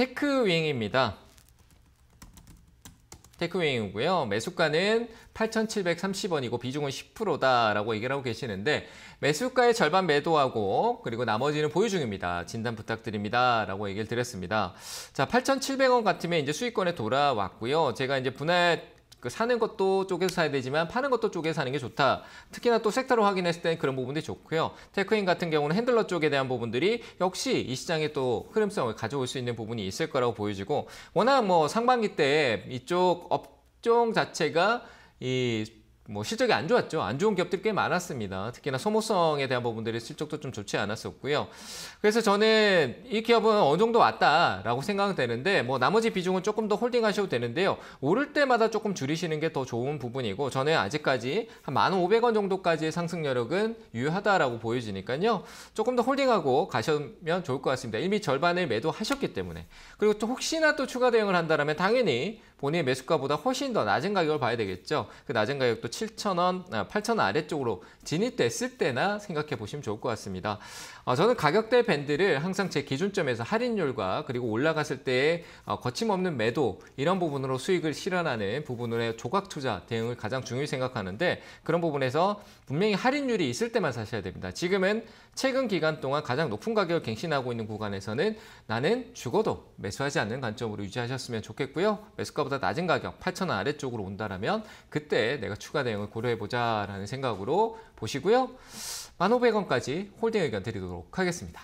테크윙입니다. 테크윙이고요. 매수가는 8,730원이고 비중은 10%다라고 얘기를 하고 계시는데 매수가의 절반 매도하고 그리고 나머지는 보유 중입니다. 진단 부탁드립니다라고 얘기를 드렸습니다. 자, 8,700원 같으면 이제 수익권에 돌아왔고요. 제가 이제 분할 그 사는 것도 쪼개서 사야 되지만 파는 것도 쪼개서 사는 게 좋다. 특히나 또 섹터로 확인했을 때 그런 부분들이 좋고요. 테크인 같은 경우는 핸들러 쪽에 대한 부분들이 역시 이 시장에 또 흐름성을 가져올 수 있는 부분이 있을 거라고 보여지고 워낙 뭐 상반기 때 이쪽 업종 자체가 이뭐 실적이 안 좋았죠. 안 좋은 기업들이 꽤 많았습니다. 특히나 소모성에 대한 부분들이 실적도 좀 좋지 않았었고요. 그래서 저는 이 기업은 어느 정도 왔다라고 생각되는데 은뭐 나머지 비중은 조금 더 홀딩하셔도 되는데요. 오를 때마다 조금 줄이시는 게 더 좋은 부분이고 저는 아직까지 한 15,500원 정도까지의 상승 여력은 유효하다라고 보여지니까요. 조금 더 홀딩하고 가시면 좋을 것 같습니다. 이미 절반을 매도하셨기 때문에. 그리고 또 혹시나 또 추가 대응을 한다면 당연히 본인의 매수가보다 훨씬 더 낮은 가격을 봐야 되겠죠. 그 낮은 가격도 7,000원, 8,000원 아, 아래쪽으로 진입됐을 때나 생각해 보시면 좋을 것 같습니다. 어, 저는 가격대 밴드를 항상 제 기준점에서 할인율과 그리고 올라갔을 때의 어, 거침없는 매도 이런 부분으로 수익을 실현하는 부분으로의 조각 투자 대응을 가장 중요히 생각하는데 그런 부분에서 분명히 할인율이 있을 때만 사셔야 됩니다. 지금은 최근 기간 동안 가장 높은 가격을 갱신하고 있는 구간에서는 나는 죽어도 매수하지 않는 관점으로 유지하셨으면 좋겠고요. 매수가 보다 낮은 가격 8,000원 아래쪽으로 온다라면 그때 내가 추가 대응을 고려해보자라는 생각으로 보시고요. 1,500원까지 홀딩 의견 드리도록 하겠습니다.